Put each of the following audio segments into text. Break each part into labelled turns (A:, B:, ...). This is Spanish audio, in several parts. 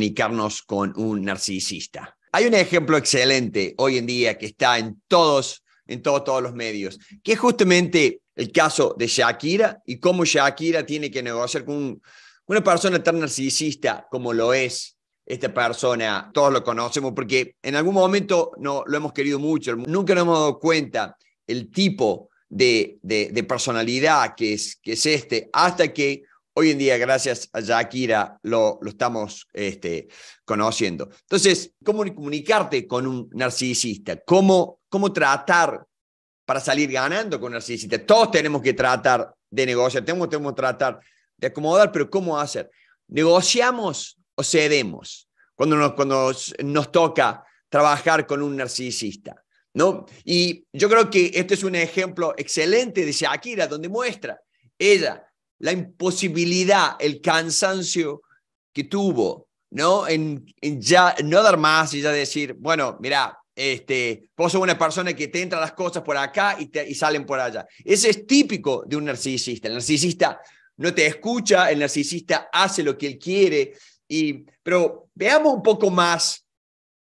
A: comunicarnos con un narcisista. Hay un ejemplo excelente hoy en día que está en todos, en todos los medios, que es justamente el caso de Shakira y cómo Shakira tiene que negociar con una persona tan narcisista como lo es esta persona. Todos lo conocemos porque en algún momento no lo hemos querido mucho, nunca nos hemos dado cuenta el tipo de, personalidad que es este, hasta que Hoy en día, gracias a Shakira, lo, estamos este, conociendo. Entonces, ¿cómo comunicarte con un narcisista? ¿Cómo, ¿Cómo tratar para salir ganando con un narcisista? Todos tenemos que tratar de negociar, tenemos, tenemos que tratar de acomodar, pero ¿cómo hacer? ¿Negociamos o cedemos cuando nos, cuando nos toca trabajar con un narcisista? ¿no? Y yo creo que este es un ejemplo excelente de Shakira, donde muestra ella la imposibilidad, el cansancio que tuvo, ¿no? En, ya no dar más y ya decir, bueno, mira, este, vos sos una persona que te entran las cosas por acá y, salen por allá. Ese es típico de un narcisista. El narcisista no te escucha, el narcisista hace lo que él quiere. Y, pero veamos un poco más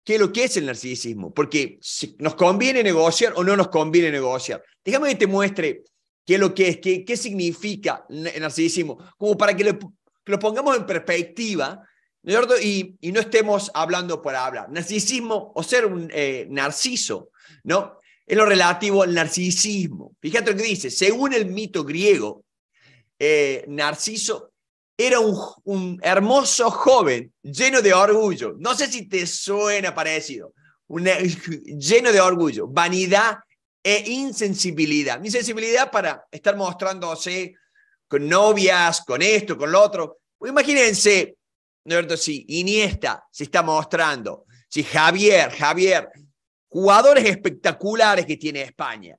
A: qué es lo que es el narcisismo, porque si nos conviene negociar o no nos conviene negociar. Déjame que te muestre qué lo que es, qué, qué significa el narcisismo, como para que lo, pongamos en perspectiva y, y, no estemos hablando por hablar. Narcisismo o ser un eh, narciso, ¿no? Es lo relativo al narcisismo. Fíjate lo que dice, según el mito griego, eh, Narciso era un, hermoso joven lleno de orgullo. No sé si te suena parecido. un eh, lleno de orgullo, vanidad e insensibilidad. Mi sensibilidad para estar mostrándose con novias, con esto, con lo otro. Pues imagínense, ¿no es Si Iniesta se está mostrando, si Javier, Javier, jugadores espectaculares que tiene España,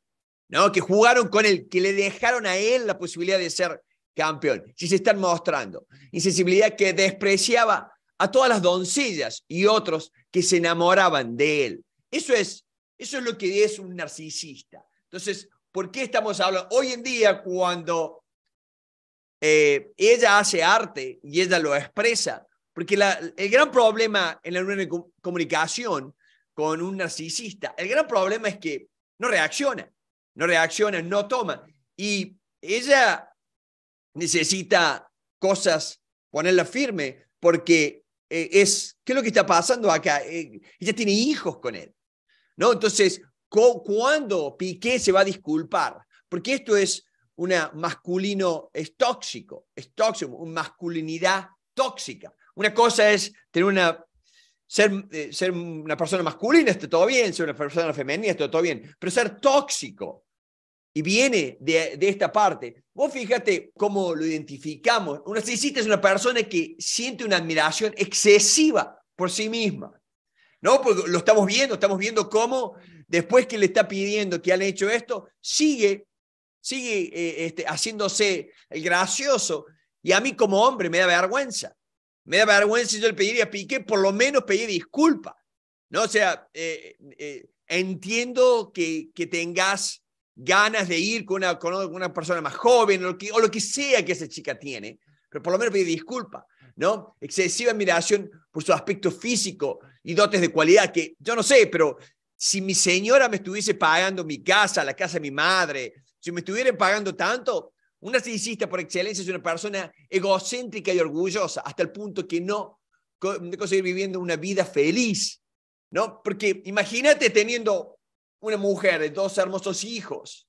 A: ¿no? Que jugaron con él, que le dejaron a él la posibilidad de ser campeón. Si se están mostrando. Insensibilidad que despreciaba a todas las doncellas y otros que se enamoraban de él. Eso es eso es lo que es un narcisista. Entonces, ¿por qué estamos hablando? Hoy en día, cuando eh, ella hace arte y ella lo expresa, porque el gran problema en la comunicación con un narcisista, el gran problema es que no reacciona, no reacciona, no toma. Y ella necesita cosas, ponerla firme, porque eh, es, ¿qué es lo que está pasando acá? Eh, ella tiene hijos con él. ¿no? Entonces, ¿cuándo Piqué se va a disculpar? Porque esto es una masculino, es tóxico, es tóxico, una masculinidad tóxica. Una cosa es tener una ser, eh, ser, una persona masculina está todo bien, ser una persona femenina está todo bien, pero ser tóxico y viene de, de esta parte. Vos fíjate cómo lo identificamos. Un narcisista es una persona que siente una admiración excesiva por sí misma. ¿no? Porque lo estamos viendo, estamos viendo cómo después que le está pidiendo que han hecho esto, sigue, sigue eh, este, haciéndose el gracioso. Y a mí como hombre me da vergüenza. Me da vergüenza yo le pediría a Piqué, por lo menos pedir disculpa. ¿no? O sea, eh, eh, entiendo que, tengas ganas de ir con una, persona más joven o lo, que, sea que esa chica tiene, pero por lo menos pedir disculpa. Excesiva admiración por su aspecto físico y dotes de cualidad, que yo no sé, pero si mi señora me estuviese pagando mi casa, la casa de mi madre, si me estuvieran pagando tanto, un narcisista por excelencia es una persona egocéntrica y orgullosa, hasta el punto que no conseguir viviendo una vida feliz, ¿no? Porque imagínate teniendo una mujer, de dos hermosos hijos,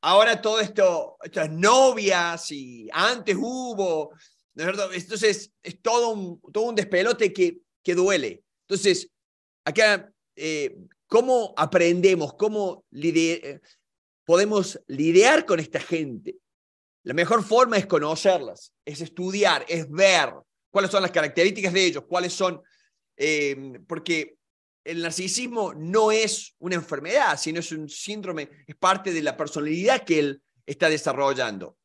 A: ahora todo esto, estas novias y antes hubo entonces, es todo un, todo despelote que, duele. Entonces, acá, eh, ¿cómo aprendemos? ¿Cómo eh, podemos lidiar con esta gente? La mejor forma es conocerlas, es estudiar, es ver cuáles son las características de ellos, cuáles son, eh, porque el narcisismo no es una enfermedad, sino es un síndrome, es parte de la personalidad que él está desarrollando.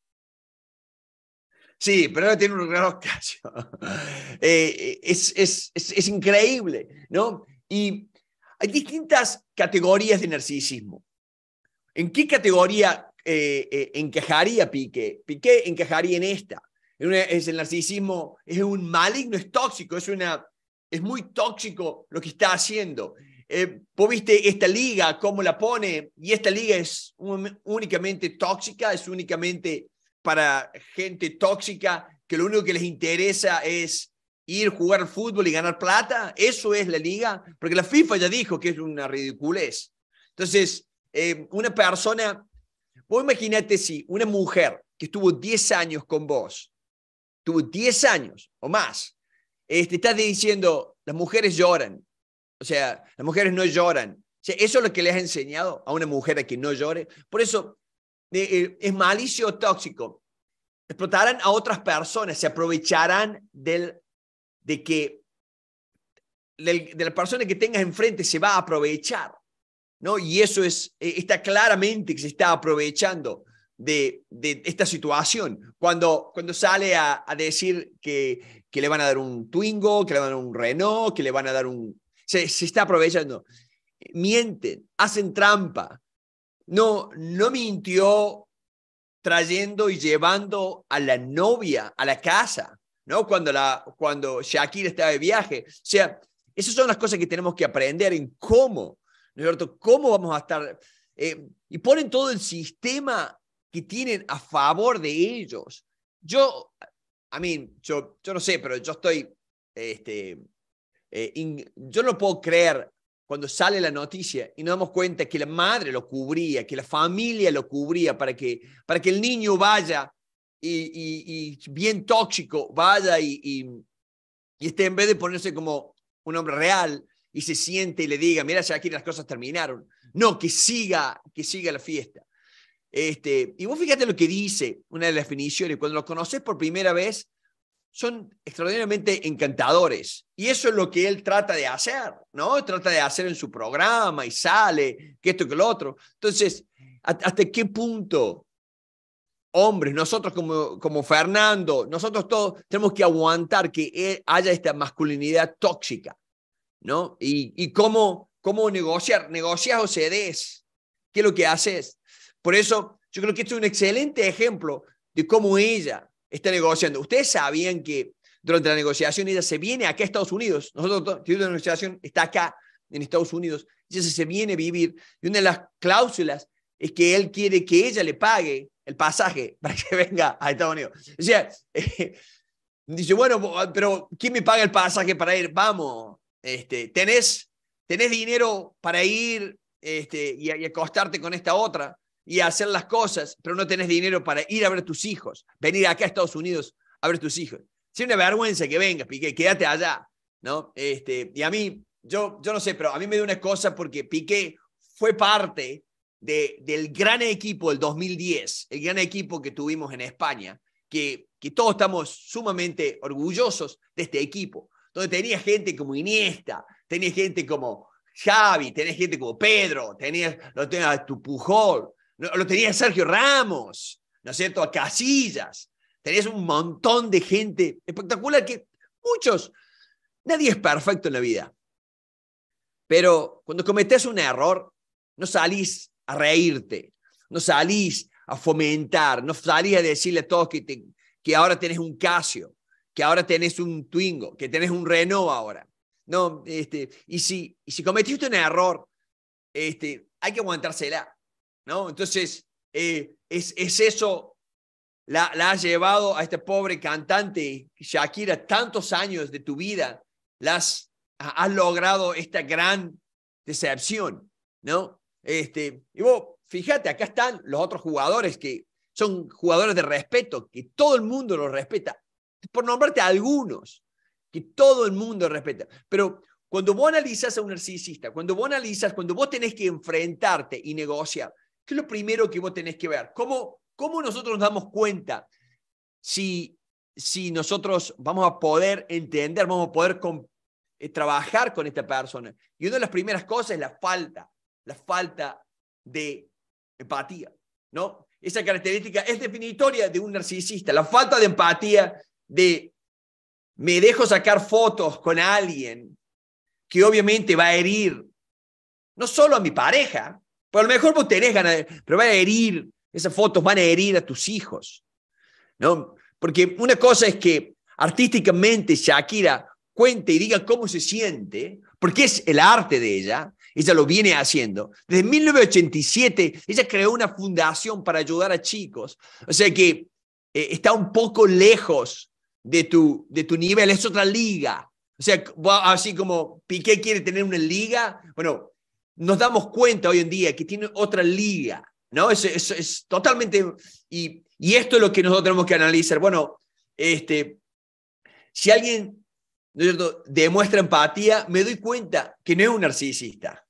A: Sí, pero ahora tiene un raros casos eh, es, es, es, increíble, ¿no? Y hay distintas categorías de narcisismo. ¿En qué categoría eh, eh, encajaría Piqué? Piqué encajaría en esta. es el narcisismo, es un maligno, es tóxico, es, una, es muy tóxico lo que está haciendo. vos viste esta liga, cómo la pone, y esta liga es únicamente tóxica, es únicamente para gente tóxica que lo único que les interesa es ir, jugar al fútbol y ganar plata. Eso es la liga, porque la FIFA ya dijo que es una ridiculez. Entonces, eh, una persona, vos imagínate si una mujer que estuvo 10 años con vos, tuvo 10 años o más, eh, te estás diciendo, las mujeres lloran, o sea, las mujeres no lloran. O sea, eso es lo que les has enseñado a una mujer a que no llore. Por eso, eh, es malicio tóxico. Explotarán a otras personas, se aprovecharán del, de que de la persona que tengas enfrente se va a aprovechar. ¿no? Y eso es, eh, está claramente que se está aprovechando de, de esta situación. Cuando, cuando sale a, decir que, que, le van a dar un Twingo, que le van a dar un Renault, que le van a dar un... Se, se está aprovechando. Mienten, hacen trampa, no, no mintió trayendo y llevando a la novia a la casa, ¿no? Cuando, la, cuando Shakira estaba de viaje. O sea, esas son las cosas que tenemos que aprender en cómo, ¿no es cierto? ¿Cómo vamos a estar? Eh, y ponen todo el sistema que tienen a favor de ellos. Yo, a mí, yo, yo no sé, pero yo estoy, este, eh, yo no puedo creer cuando sale la noticia y nos damos cuenta que la madre lo cubría, que la familia lo cubría para que, para que el niño vaya y, bien tóxico, vaya y, esté en vez de ponerse como un hombre real y se siente y le diga, mira, ya aquí las cosas terminaron. No, que siga, que siga la fiesta. Este, y vos fíjate lo que dice una de las definiciones, cuando lo conoces por primera vez, son extraordinariamente encantadores. Y eso es lo que él trata de hacer, ¿no? Trata de hacer en su programa y sale, que esto, que lo otro. Entonces, ¿hasta qué punto hombres, nosotros como, como Fernando, nosotros todos tenemos que aguantar que e, haya esta masculinidad tóxica, ¿no? Y, cómo, cómo negociar, negocias o cedes, ¿qué es lo que haces? Por eso yo creo que esto es un excelente ejemplo de cómo ella está negociando. Ustedes sabían que durante la negociación ella se viene acá a Estados Unidos. Nosotros, el Instituto Negociación está acá en Estados Unidos. Ella se viene a vivir. Y una de las cláusulas es que él quiere que ella le pague el pasaje para que venga a Estados Unidos. O sea, dice, bueno, pero ¿quién me paga el pasaje para ir? Vamos, este, ¿tenés, dinero para ir este, y acostarte con esta otra? y hacer las cosas, pero no tenés dinero para ir a ver tus hijos, venir acá a Estados Unidos a ver tus hijos. Es una vergüenza que vengas, Piqué, quédate allá, ¿no? Este, y a mí, yo, yo no sé, pero a mí me dio una cosa porque Piqué fue parte de, del gran equipo del 2010, el gran equipo que tuvimos en España, que, que todos estamos sumamente orgullosos de este equipo, donde tenía gente como Iniesta, tenía gente como Xavi, tenía gente como Pedro, tenía lo tu Pujol, lo tenía Sergio Ramos, ¿no es cierto? A Casillas. Tenías un montón de gente espectacular que muchos, nadie es perfecto en la vida. Pero cuando cometes un error, no salís a reírte, no salís a fomentar, no salís a decirle a todos que, ahora tenés un Casio, que ahora tenés un Twingo, que tenés un Renault ahora. No, este, y si, y si cometiste un error, este, hay que aguantársela. ¿no? Entonces, eh, es, es, eso la, la ha llevado a este pobre cantante, Shakira, tantos años de tu vida, las has logrado esta gran decepción, ¿no? Este, y vos, fíjate, acá están los otros jugadores que son jugadores de respeto, que todo el mundo los respeta, por nombrarte algunos, que todo el mundo respeta. Pero cuando vos analizas a un narcisista, cuando vos analizas, cuando vos tenés que enfrentarte y negociar ¿Qué es lo primero que vos tenés que ver? ¿Cómo, cómo nosotros nos damos cuenta si, si nosotros vamos a poder entender, vamos a poder eh, trabajar con esta persona? Y una de las primeras cosas es la falta, la falta de empatía, ¿no? Esa característica es definitoria de un narcisista, la falta de empatía de me dejo sacar fotos con alguien que obviamente va a herir no solo a mi pareja, pero pues a lo mejor vos tenés ganas de, pero van a herir, esas fotos van a herir a tus hijos. ¿no? Porque una cosa es que artísticamente Shakira cuente y diga cómo se siente, porque es el arte de ella, ella lo viene haciendo. Desde 1987 ella creó una fundación para ayudar a chicos, o sea que eh, está un poco lejos de tu, de tu nivel, es otra liga. O sea, así como Piqué quiere tener una liga, bueno, nos damos cuenta hoy en día que tiene otra liga, ¿no? Es, totalmente... Y, esto es lo que nosotros tenemos que analizar. Bueno, este, si alguien demuestra empatía, me doy cuenta que no es un narcisista.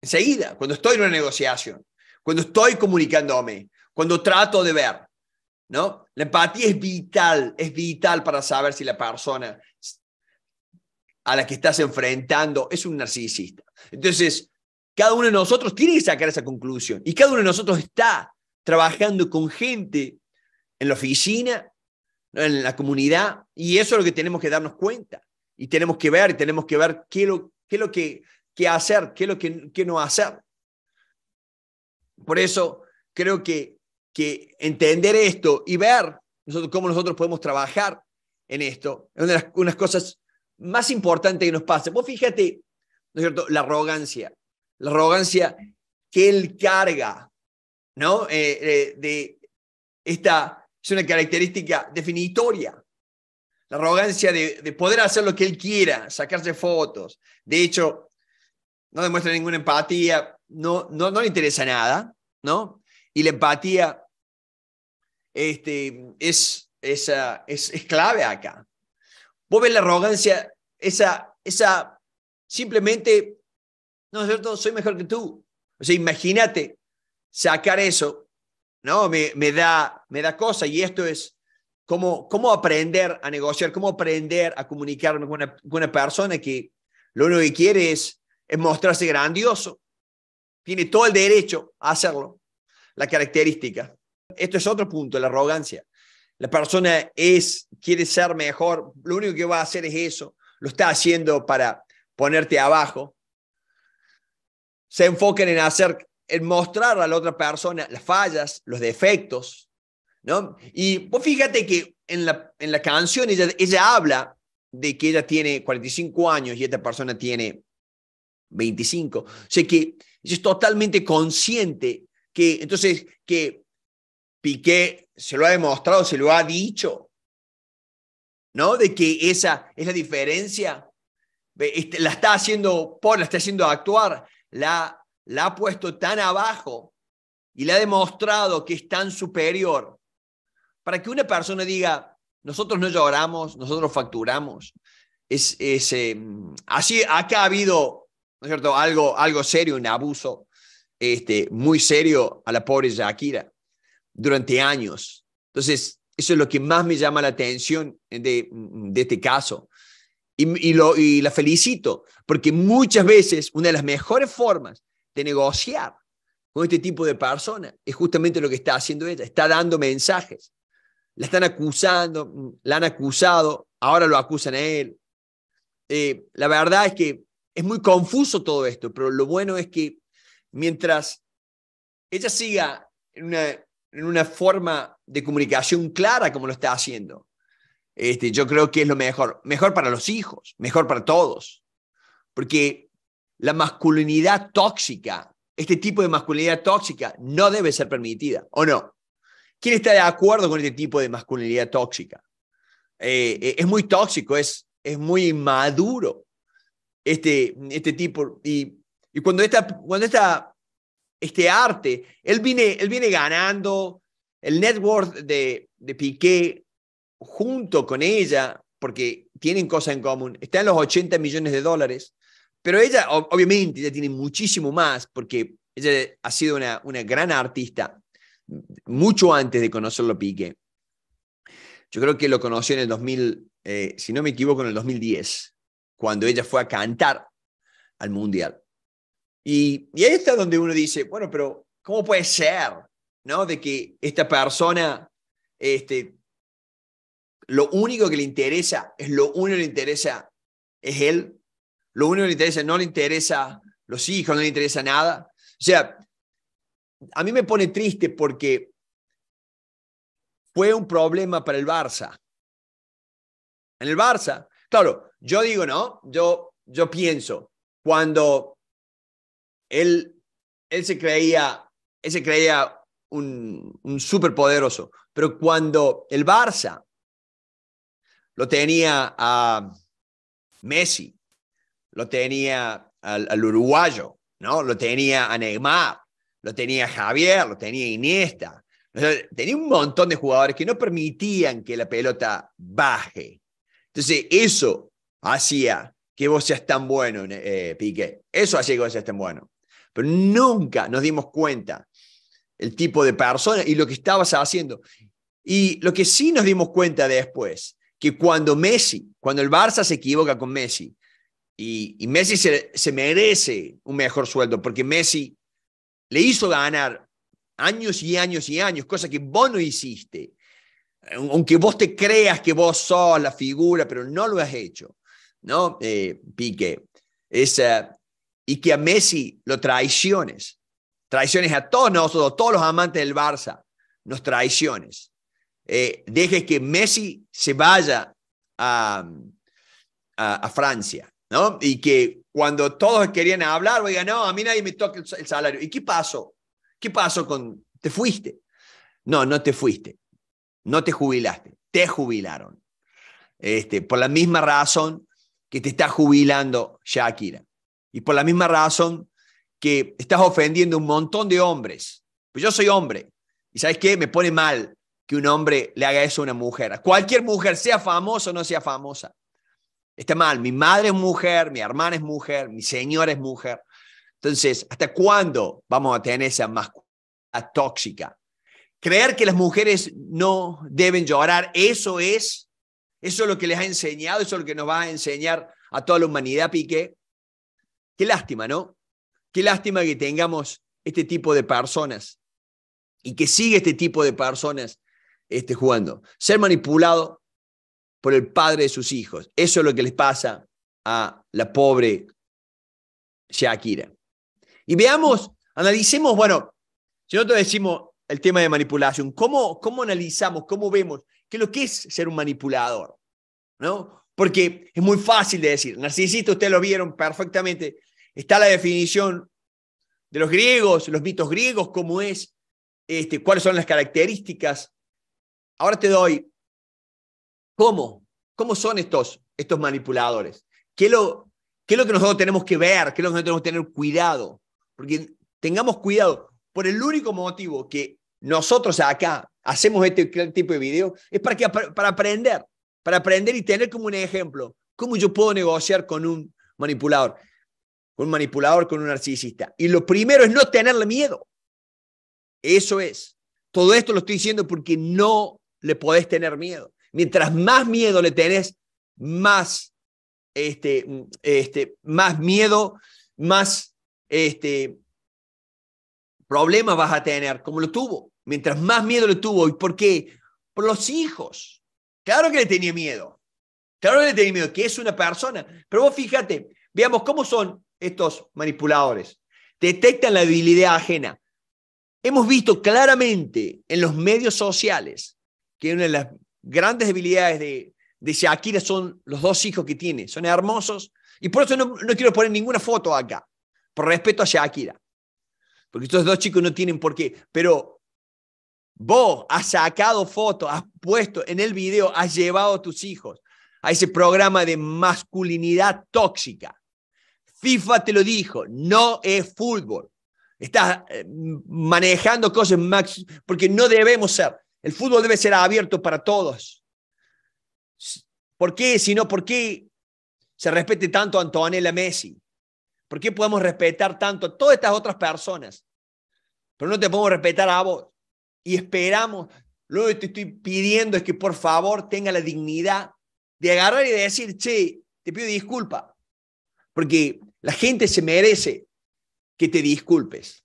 A: Enseguida, cuando estoy en una negociación, cuando estoy comunicándome, cuando trato de ver, ¿no? La empatía es vital, es vital para saber si la persona a la que estás enfrentando es un narcisista. Entonces, cada uno de nosotros tiene que sacar esa conclusión. Y cada uno de nosotros está trabajando con gente en la oficina, en la comunidad, y eso es lo que tenemos que darnos cuenta. Y tenemos que ver, y tenemos que ver qué lo, qué lo que hacer, qué lo que qué no hacer. Por eso creo que, que entender esto y ver cómo nosotros podemos trabajar en esto es una de las unas cosas más importantes que nos pasa. Vos fíjate, ¿no es cierto?, la arrogancia la arrogancia que él carga, ¿no? Eh, eh, de esta es una característica definitoria. La arrogancia de, poder hacer lo que él quiera, sacarse fotos. De hecho, no demuestra ninguna empatía, no, no, le interesa nada, ¿no? Y la empatía este, es, esa, es, clave acá. Vos ves la arrogancia, esa, esa simplemente ¿No es cierto? Soy mejor que tú. O sea, imagínate sacar eso, ¿no? Me, me, da, me da cosa y esto es cómo, cómo aprender a negociar, cómo aprender a comunicarme con una, persona que lo único que quiere es, es mostrarse grandioso. Tiene todo el derecho a hacerlo. La característica. Esto es otro punto, la arrogancia. La persona es, quiere ser mejor, lo único que va a hacer es eso. Lo está haciendo para ponerte abajo, se enfoquen en hacer, en mostrar a la otra persona las fallas, los defectos, ¿no? Y pues fíjate que en la, en la canción ella, ella habla de que ella tiene 45 años y esta persona tiene 25. O sea que ella es totalmente consciente que, entonces, que Piqué se lo ha demostrado, se lo ha dicho, ¿no? De que esa es la diferencia. Este, la está haciendo por, la está haciendo actuar la, ha puesto tan abajo y le ha demostrado que es tan superior, para que una persona diga, nosotros no lloramos, nosotros facturamos. Es, em, así, acá ha habido, ¿no es cierto?, algo, algo serio, un abuso este, muy serio a la pobre Shakira durante años. Entonces, eso es lo que más me llama la atención de este caso. Y, la felicito, porque muchas veces una de las mejores formas de negociar con este tipo de personas es justamente lo que está haciendo ella, está dando mensajes. La están acusando, mm, la han acusado, ahora lo acusan a él. Eh, la verdad es que es muy confuso todo esto, pero lo bueno es que mientras ella siga en una, en una forma de comunicación clara como lo está haciendo, este, yo creo que es lo mejor, mejor para los hijos, mejor para todos, porque la masculinidad tóxica, este tipo de masculinidad tóxica no debe ser permitida, ¿o no? ¿Quién está de acuerdo con este tipo de masculinidad tóxica? Eh, eh, es muy tóxico, es, es muy inmaduro este, este tipo. Y, y cuando, esta, cuando este arte, él viene, él viene ganando, el network de, de Piqué junto con ella, porque tienen cosas en común, Están los 80 millones de dólares, pero ella obviamente ya tiene muchísimo más, porque ella ha sido una, una gran artista mucho antes de conocerlo Piqué. Yo creo que lo conoció en el 2000, eh, si no me equivoco, en el 2010, cuando ella fue a cantar al Mundial. Y, y, ahí está donde uno dice, bueno, pero ¿cómo puede ser? ¿No? De que esta persona este, lo único que le interesa, es lo único que le interesa es él, lo único que le interesa, no le interesa los hijos, no le interesa nada. O sea, a mí me pone triste porque fue un problema para el Barça. En el Barça, claro, yo digo, ¿no? Yo, yo pienso, cuando él, él se creía, creía un, un superpoderoso, pero cuando el Barça lo tenía a Messi, lo tenía al, uruguayo, ¿no? Lo tenía a Neymar, lo tenía Javier, lo tenía Iniesta. Tenía un montón de jugadores que no permitían que la pelota baje. Entonces, eso hacía que vos seas tan bueno, eh, Piqué. Eso hacía que vos seas tan bueno. Pero nunca nos dimos cuenta el tipo de persona y lo que estabas haciendo. Y lo que sí nos dimos cuenta después que cuando Messi, cuando el Barça se equivoca con Messi, y, Messi se, merece un mejor sueldo, porque Messi le hizo ganar años y años y años, cosa que vos no hiciste. Aunque vos te creas que vos sos la figura, pero no lo has hecho, ¿no? Eh, Pique. Eh, y que a Messi lo traiciones. Traiciones a todos nosotros, todos los amantes del Barça, nos traiciones. Dejes eh, deje que Messi se vaya a, Francia, ¿no? Y que cuando todos querían hablar, oiga, no, a mí nadie me toca el, salario. ¿Y qué pasó? ¿Qué pasó con, te fuiste? No, no te fuiste, no te jubilaste, te jubilaron. Este, por la misma razón que te está jubilando Shakira. Y por la misma razón que estás ofendiendo un montón de hombres. Pues yo soy hombre. Y sabes qué? Me pone mal un hombre le haga eso a una mujer. Cualquier mujer, sea famosa o no sea famosa. Está mal. Mi madre es mujer, mi hermana es mujer, mi señora es mujer. Entonces, ¿hasta cuándo vamos a tener esa más tóxica? Creer que las mujeres no deben llorar, eso es, eso es lo que les ha enseñado, eso es lo que nos va a enseñar a toda la humanidad, Piqué. Qué lástima, ¿no? Qué lástima que tengamos este tipo de personas y que siga este tipo de personas este, jugando. Ser manipulado por el padre de sus hijos. Eso es lo que les pasa a la pobre Shakira. Y veamos, analicemos, bueno, si nosotros decimos el tema de manipulación, ¿cómo, cómo analizamos, cómo vemos qué es lo que es ser un manipulador? ¿No? Porque es muy fácil de decir, narcisista, ustedes lo vieron perfectamente, está la definición de los griegos, los mitos griegos, cómo es, este, cuáles son las características Ahora te doy cómo, cómo son estos, estos manipuladores. ¿Qué es, lo, ¿Qué lo que nosotros tenemos que ver? ¿Qué es lo que nosotros tenemos que tener cuidado? Porque tengamos cuidado. Por el único motivo que nosotros acá hacemos este tipo de video es para, que, para aprender, para aprender y tener como un ejemplo cómo yo puedo negociar con un manipulador, con un manipulador, con un narcisista. Y lo primero es no tenerle miedo. Eso es. Todo esto lo estoy diciendo porque no le podés tener miedo. Mientras más miedo le tenés, más, este, mm, este, más miedo, más este, problemas vas a tener, como lo tuvo. Mientras más miedo le tuvo. ¿Y por qué? Por los hijos. Claro que le tenía miedo. Claro que le tenía miedo, que es una persona. Pero vos fíjate, veamos cómo son estos manipuladores. Detectan la debilidad ajena. Hemos visto claramente en los medios sociales que una de las grandes debilidades de, Shakira son los dos hijos que tiene. Son hermosos. Y por eso no, quiero poner ninguna foto acá, por respeto a Shakira. Porque estos dos chicos no tienen por qué. Pero vos has sacado fotos, has puesto en el video, has llevado a tus hijos a ese programa de masculinidad tóxica. FIFA te lo dijo, no es fútbol. Estás eh, manejando cosas, Max, porque no debemos ser. El fútbol debe ser abierto para todos. ¿Por qué? Si no, ¿por qué se respete tanto a Antonella Messi? ¿Por qué podemos respetar tanto a todas estas otras personas? Pero no te podemos respetar a vos. Y esperamos, lo que te estoy pidiendo es que por favor tenga la dignidad de agarrar y de decir, che, te pido disculpa. Porque la gente se merece que te disculpes.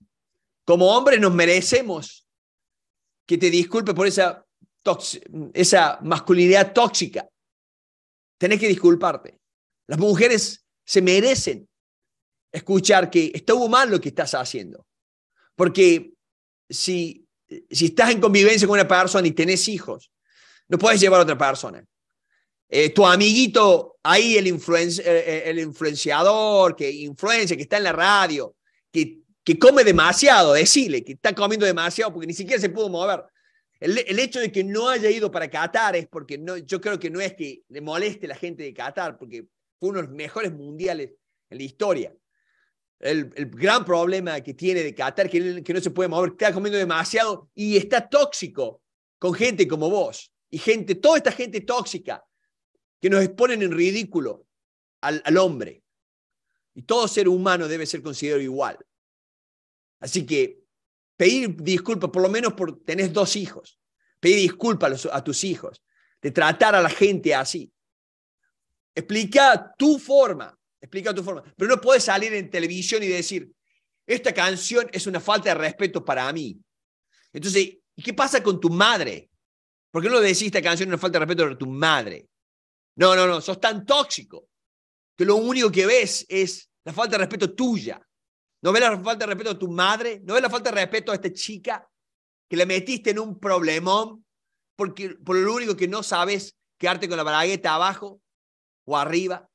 A: Como hombres nos merecemos que te disculpe por esa, esa masculinidad tóxica. Tenés que disculparte. Las mujeres se merecen escuchar que estuvo mal lo que estás haciendo. Porque si, si estás en convivencia con una persona y tenés hijos, no puedes llevar a otra persona. Eh, tu amiguito ahí, el, eh, eh, el influenciador que influencia, que está en la radio, que que come demasiado, decirle que está comiendo demasiado porque ni siquiera se pudo mover. El, hecho de que no haya ido para Qatar es porque no, yo creo que no es que le moleste la gente de Qatar, porque fue uno de los mejores mundiales en la historia. El, gran problema que tiene de Qatar, que, que no se puede mover, está comiendo demasiado y está tóxico con gente como vos y gente, toda esta gente tóxica que nos exponen en ridículo al hombre. Y todo ser humano debe ser considerado igual. Así que pedir disculpas, por lo menos por tenés dos hijos, pedir disculpas a, tus hijos, de tratar a la gente así. Explica tu forma, explica tu forma. Pero no puedes salir en televisión y decir, esta canción es una falta de respeto para mí. Entonces, ¿qué pasa con tu madre? ¿Por qué no decís esta canción es una falta de respeto para tu madre? No, no, no, sos tan tóxico que lo único que ves es la falta de respeto tuya. No ves la falta de respeto a tu madre, no ves la falta de respeto a esta chica que le metiste en un problemón porque por lo único que no sabes quedarte con la bragueta abajo o arriba.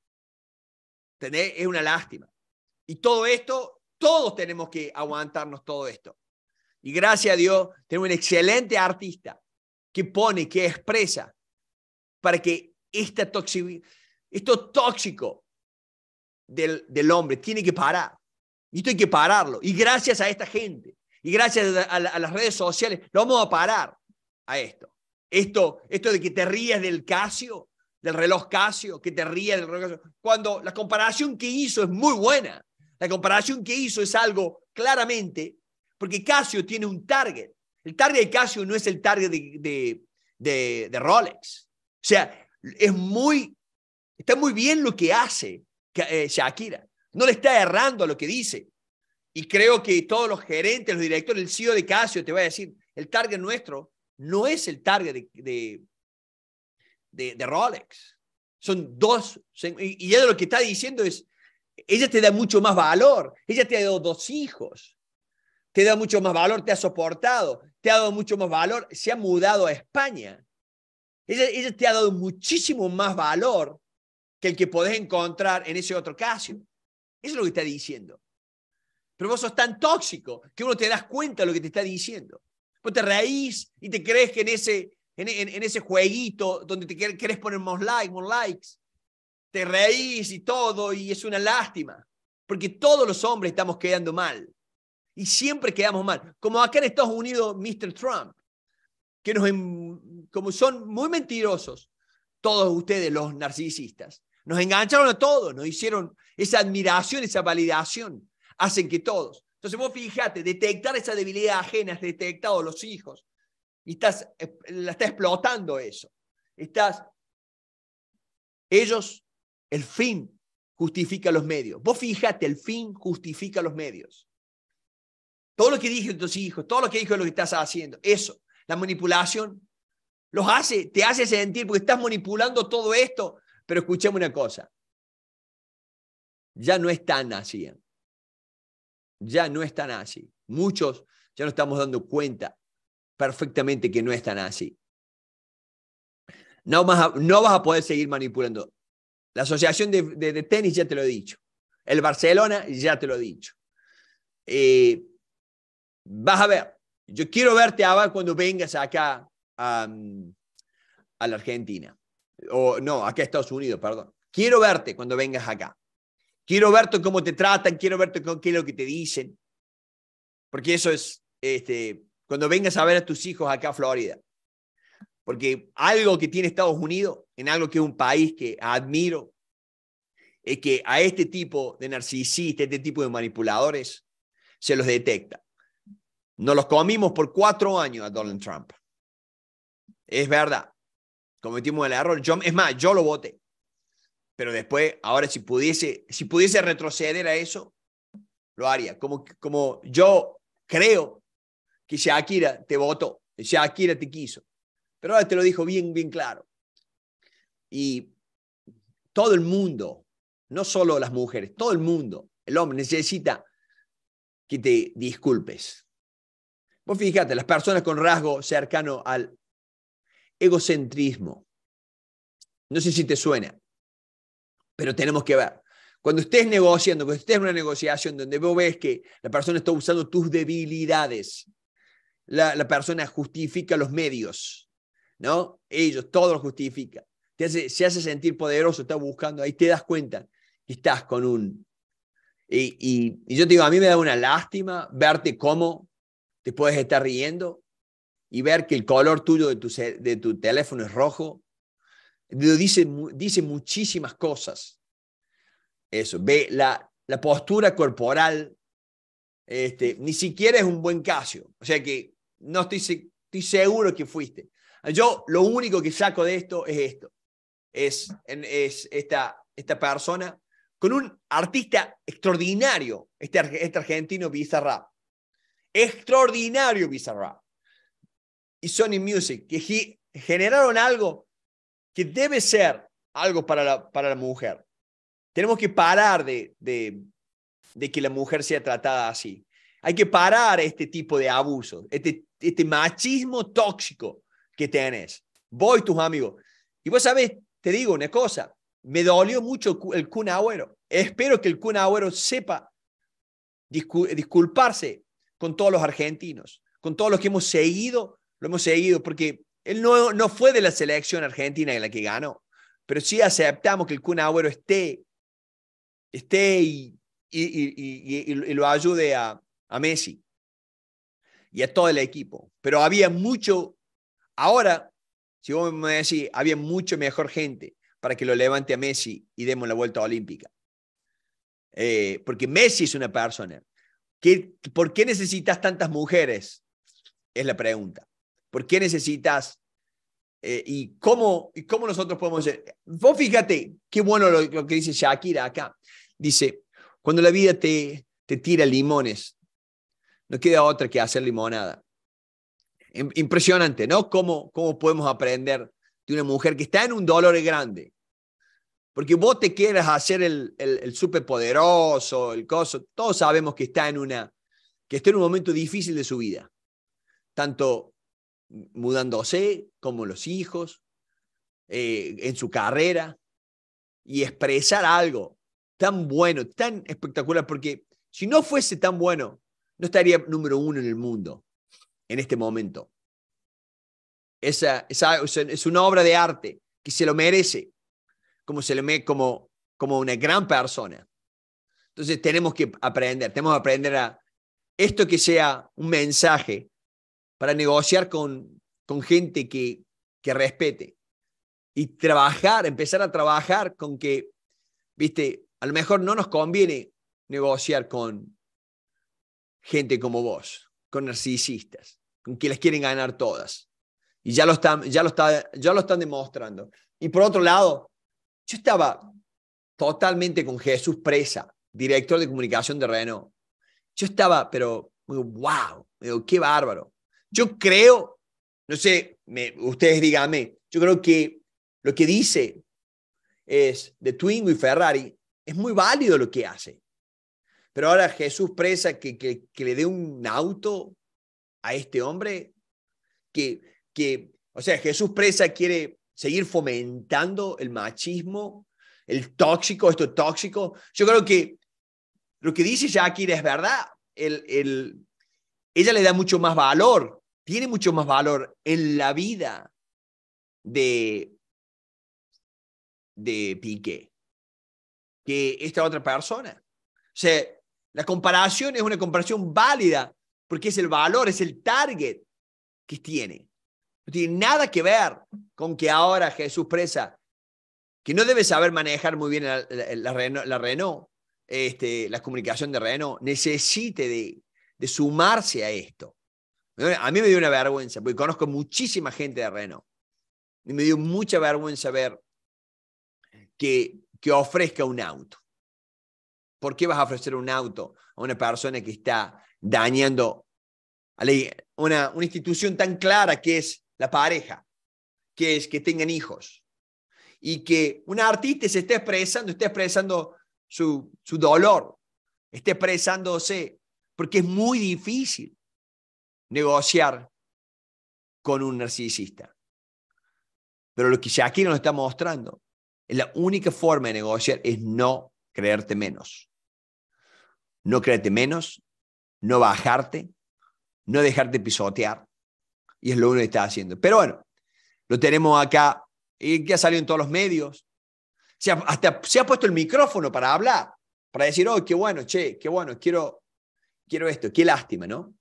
A: Es una lástima. Y todo esto, todos tenemos que aguantarnos todo esto. Y gracias a Dios, tenemos un excelente artista que pone, que expresa para que esta esto tóxico del, del hombre tiene que parar. Y esto hay que pararlo. Y gracias a esta gente, y gracias a, las redes sociales, lo vamos a parar a esto. Esto, esto de que te rías del Casio, del reloj Casio, que te rías del reloj Casio, cuando la comparación que hizo es muy buena. La comparación que hizo es algo claramente, porque Casio tiene un target. El target de Casio no es el target de, de, de, Rolex. O sea, es muy, está muy bien lo que hace eh, Shakira. No le está errando a lo que dice. Y creo que todos los gerentes, los directores, el CEO de Casio te va a decir, el target nuestro no es el target de, de, Rolex. Son dos, y ella lo que está diciendo es, ella te da mucho más valor, ella te ha dado dos hijos, te da mucho más valor, te ha soportado, te ha dado mucho más valor, se ha mudado a España. Ella, te ha dado muchísimo más valor que el que podés encontrar en ese otro Casio. Eso es lo que está diciendo. Pero vos sos tan tóxico que uno te das cuenta de lo que te está diciendo. Vos te reís y te crees que en ese, en, ese jueguito donde te querés poner más likes, más likes, te reís y todo, y es una lástima. Porque todos los hombres estamos quedando mal. Y siempre quedamos mal. Como acá en Estados Unidos, Mr. Trump, que nos, como son muy mentirosos, todos ustedes los narcisistas. Nos engancharon a todos, nos hicieron esa admiración, esa validación hacen que todos. Entonces vos fíjate, detectar esa debilidad ajena, has detectado los hijos, y estás, eh, la está explotando eso. Estás, ellos, el fin justifica los medios. Vos fíjate, el fin justifica los medios. Todo lo que dije de tus hijos, todo lo que dijo de lo que estás haciendo, eso, la manipulación, los hace, te hace sentir, porque estás manipulando todo esto, pero escuchemos una cosa, ya no están así. Ya no están así. Muchos ya no estamos dando cuenta perfectamente que no están así. No, no vas a poder seguir manipulando. La asociación de, tenis ya te lo he dicho. El Barcelona ya te lo he dicho. Eh, vas a ver. Yo quiero verte ahora cuando vengas acá a, a la Argentina. O no, acá a Estados Unidos, perdón. Quiero verte cuando vengas acá. Quiero verte cómo te tratan, quiero verte con qué es lo que te dicen. Porque eso es, este, cuando vengas a ver a tus hijos acá a Florida. Porque algo que tiene Estados Unidos, en algo que es un país que admiro, es que a este tipo de narcisistas, este tipo de manipuladores, se los detecta. Nos los comimos por cuatro años a Donald Trump. Es verdad. Cometimos el error. Yo, es más, yo lo voté pero después, ahora si pudiese, si pudiese retroceder a eso, lo haría. Como, como yo creo que Shakira te votó, Shakira te quiso, pero ahora te lo dijo bien, bien claro. Y todo el mundo, no solo las mujeres, todo el mundo, el hombre necesita que te disculpes. Vos fíjate, las personas con rasgo cercano al egocentrismo, no sé si te suena, pero tenemos que ver. Cuando estés negociando, cuando estés en una negociación donde vos ves que la persona está usando tus debilidades, la, persona justifica los medios, ¿no? Ellos, todo lo justifica. se hace sentir poderoso, está buscando, ahí te das cuenta que estás con un... Y, yo te digo, a mí me da una lástima verte cómo te puedes estar riendo y ver que el color tuyo de tu, de tu teléfono es rojo dice, dice muchísimas cosas. Eso, ve la, la postura corporal, este, ni siquiera es un buen caso. O sea que no estoy, estoy seguro que fuiste. Yo lo único que saco de esto es esto. Es, es esta, esta persona con un artista extraordinario, este, este argentino Bizarrap. Extraordinario Bizarrap. Y Sony Music, que generaron algo que debe ser algo para la, para la mujer. Tenemos que parar de, de, que la mujer sea tratada así. Hay que parar este tipo de abuso, este, este machismo tóxico que tenés. Voy, tus amigos. Y vos sabés, te digo una cosa, me dolió mucho el Kun Agüero. Espero que el Kun Agüero sepa disculparse con todos los argentinos, con todos los que hemos seguido, lo hemos seguido, porque él no, no fue de la selección argentina en la que ganó, pero sí aceptamos que el Kun Agüero esté, y, lo ayude a, Messi y a todo el equipo. Pero había mucho, ahora, si vos me decir, había mucho mejor gente para que lo levante a Messi y demos la vuelta olímpica. Eh, porque Messi es una persona. ¿Por qué necesitas tantas mujeres? Es la pregunta. ¿Por qué necesitas? Eh, y, cómo, ¿Y cómo nosotros podemos ser Vos fíjate, qué bueno lo, que dice Shakira acá. Dice, cuando la vida te, te tira limones, no queda otra que hacer limonada. Impresionante, ¿no? ¿Cómo, cómo podemos aprender de una mujer que está en un dolor grande. Porque vos te quieras hacer el, el, el superpoderoso, el coso. Todos sabemos que está en una, que está en un momento difícil de su vida. Tanto mudándose, como los hijos, eh, en su carrera, y expresar algo tan bueno, tan espectacular, porque si no fuese tan bueno, no estaría número uno en el mundo en este momento. Esa, es una obra de arte que se lo merece, como se lo me, como, como una gran persona. Entonces tenemos que aprender, tenemos que aprender a esto que sea un mensaje para negociar con, con gente que, que respete y trabajar, empezar a trabajar con que, viste, a lo mejor no nos conviene negociar con gente como vos, con narcisistas, con que les quieren ganar todas. Y ya lo están, ya lo ya lo están demostrando. Y por otro lado, yo estaba totalmente con Jesús Presa, director de comunicación de Renault. Yo estaba, pero, wow, qué bárbaro. Yo creo, no sé, ustedes díganme, yo creo que lo que dice es de Twingo y Ferrari, es muy válido lo que hace. Pero ahora Jesús presa que, que, le dé un auto a este hombre, que, que, o sea, Jesús presa quiere seguir fomentando el machismo, el tóxico, esto tóxico. Yo creo que lo que dice Shakira es verdad. El, el, ella le da mucho más valor tiene mucho más valor en la vida de, de Piqué que esta otra persona. O sea, la comparación es una comparación válida porque es el valor, es el target que tiene. No tiene nada que ver con que ahora Jesús Presa, que no debe saber manejar muy bien la, la, Renault, este, la comunicación de Renault, necesite de sumarse a esto. A mí me dio una vergüenza, porque conozco muchísima gente de Renault. Y me dio mucha vergüenza ver que, que ofrezca un auto. ¿Por qué vas a ofrecer un auto a una persona que está dañando una, una institución tan clara que es la pareja, que es que tengan hijos? Y que un artista se esté expresando, esté expresando su, su dolor, esté expresándose, porque es muy difícil negociar con un narcisista. Pero lo que aquí nos está mostrando es la única forma de negociar es no creerte menos. No creerte menos, no bajarte, no dejarte pisotear. Y es lo único que está haciendo. Pero bueno, lo tenemos acá, y que ha salido en todos los medios. Se ha, hasta se ha puesto el micrófono para hablar, para decir, oh, qué bueno, che, qué bueno, quiero, quiero esto, qué lástima, ¿no?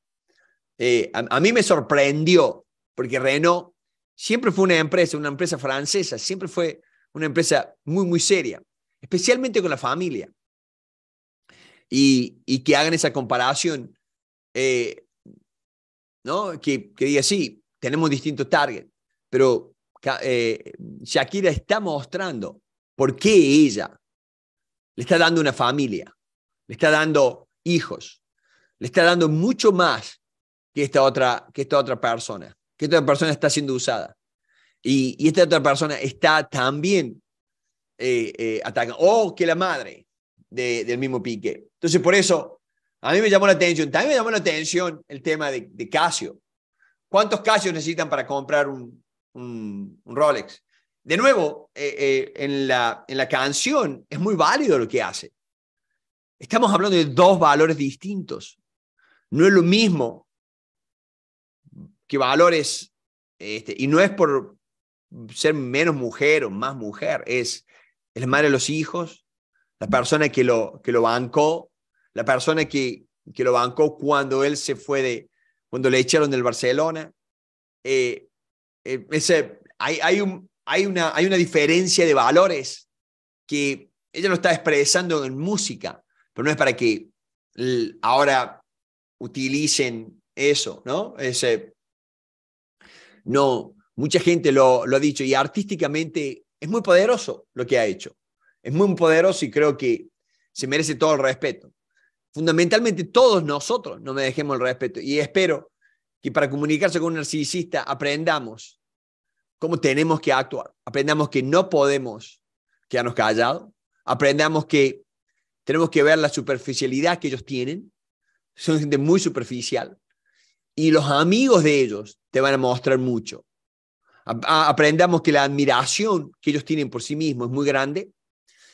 A: Eh, a, mí me sorprendió, porque Renault siempre fue una empresa, una empresa francesa, siempre fue una empresa muy, muy seria, especialmente con la familia. Y, que hagan esa comparación, eh, ¿no? Que, que diga, sí, tenemos distintos targets, pero eh, Shakira está mostrando por qué ella le está dando una familia, le está dando hijos, le está dando mucho más que esta otra, que esta otra persona, que esta otra persona está siendo usada. Y, esta otra persona está también eh, eh, atacando, o que la madre del mismo pique. Entonces, por eso, a mí me llamó la atención, también me llamó la atención el tema de, Casio. ¿Cuántos Casios necesitan para comprar un, un, Rolex? De nuevo, eh, en, la, en la canción es muy válido lo que hace. Estamos hablando de dos valores distintos. No es lo mismo que valores, este, y no es por ser menos mujer o más mujer, es, el la madre de los hijos, la persona que lo, que lo bancó, la persona que, que lo bancó cuando él se fue de, cuando le echaron del Barcelona. Eh, eh, ese, hay, hay, un, hay, una, hay una diferencia de valores que ella lo está expresando en música, pero no es para que ahora utilicen eso, ¿no? Ese, no, mucha gente lo, ha dicho y artísticamente es muy poderoso lo que ha hecho. Es muy poderoso y creo que se merece todo el respeto. Fundamentalmente todos nosotros no me dejemos el respeto y espero que para comunicarse con un narcisista aprendamos cómo tenemos que actuar, aprendamos que no podemos quedarnos callados, aprendamos que tenemos que ver la superficialidad que ellos tienen, son gente muy superficial, y los amigos de ellos te van a mostrar mucho. aprendamos que la admiración que ellos tienen por sí mismos es muy grande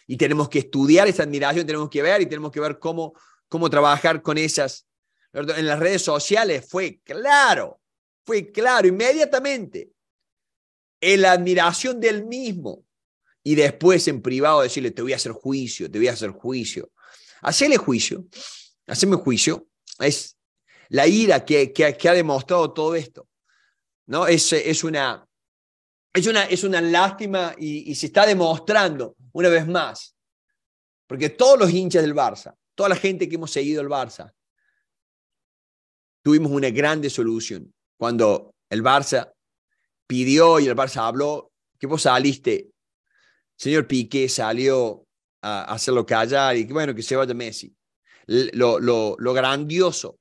A: y tenemos que estudiar esa admiración, tenemos que ver y tenemos que ver cómo, cómo trabajar con esas... En las redes sociales fue claro, fue claro inmediatamente. En la admiración del mismo y después en privado decirle, te voy a hacer juicio, te voy a hacer juicio. hacerle juicio, haceme juicio, es la ira que, que, ha demostrado todo esto. ¿no? Es, es, una, es, una, es una lástima y, se está demostrando una vez más, porque todos los hinchas del Barça, toda la gente que hemos seguido el Barça, tuvimos una gran solución cuando el Barça pidió y el Barça habló que vos saliste, señor Piqué salió a hacerlo callar y que bueno, que se vaya Messi. Lo, lo, lo grandioso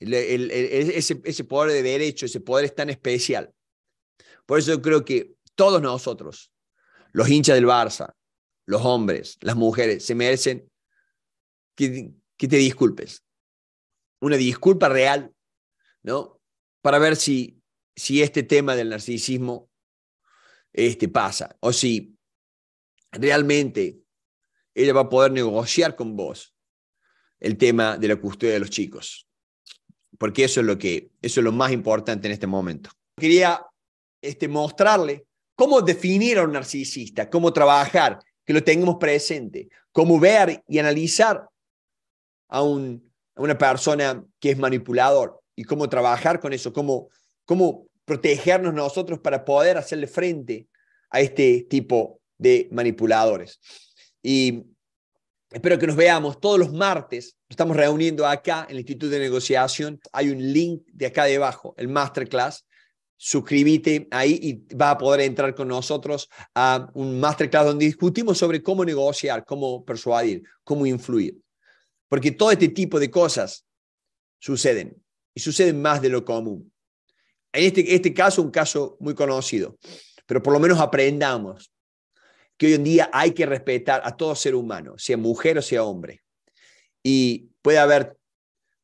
A: ese, poder de derecho, ese poder es tan especial. Por eso yo creo que todos nosotros, los hinchas del Barça, los hombres, las mujeres, se merecen que, te disculpes. Una disculpa real, ¿no? Para ver si, si este tema del narcisismo este, pasa o si realmente ella va a poder negociar con vos el tema de la custodia de los chicos porque eso es lo que eso es lo más importante en este momento. Quería este, mostrarle cómo definir a un narcisista, cómo trabajar, que lo tengamos presente, cómo ver y analizar a, una persona que es manipulador y cómo trabajar con eso, cómo, cómo protegernos nosotros para poder hacerle frente a este tipo de manipuladores. Y Espero que nos veamos todos los martes. Nos estamos reuniendo acá en el Instituto de Negociación. Hay un link de acá debajo, el Masterclass. Suscríbete ahí y va a poder entrar con nosotros a un Masterclass donde discutimos sobre cómo negociar, cómo persuadir, cómo influir. Porque todo este tipo de cosas suceden y suceden más de lo común. En este, este caso, un caso muy conocido, pero por lo menos aprendamos que hoy en día hay que respetar a todo ser humano, sea mujer o sea hombre. Y puede haber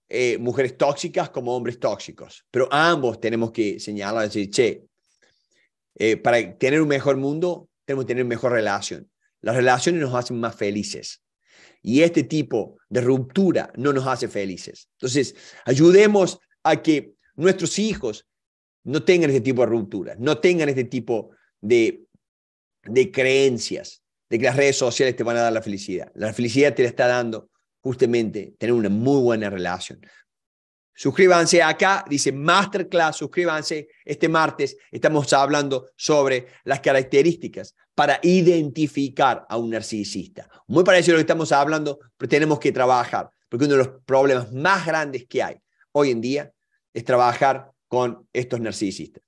A: eh, mujeres tóxicas como hombres tóxicos, pero ambos tenemos que señalar, decir, che, eh, para tener un mejor mundo, tenemos que tener mejor relación. Las relaciones nos hacen más felices. Y este tipo de ruptura no nos hace felices. Entonces, ayudemos a que nuestros hijos no tengan este tipo de ruptura, no tengan este tipo de de creencias, de que las redes sociales te van a dar la felicidad. La felicidad te la está dando justamente tener una muy buena relación. Suscríbanse acá, dice Masterclass, suscríbanse. Este martes estamos hablando sobre las características para identificar a un narcisista. Muy parecido a lo que estamos hablando, pero tenemos que trabajar, porque uno de los problemas más grandes que hay hoy en día es trabajar con estos narcisistas.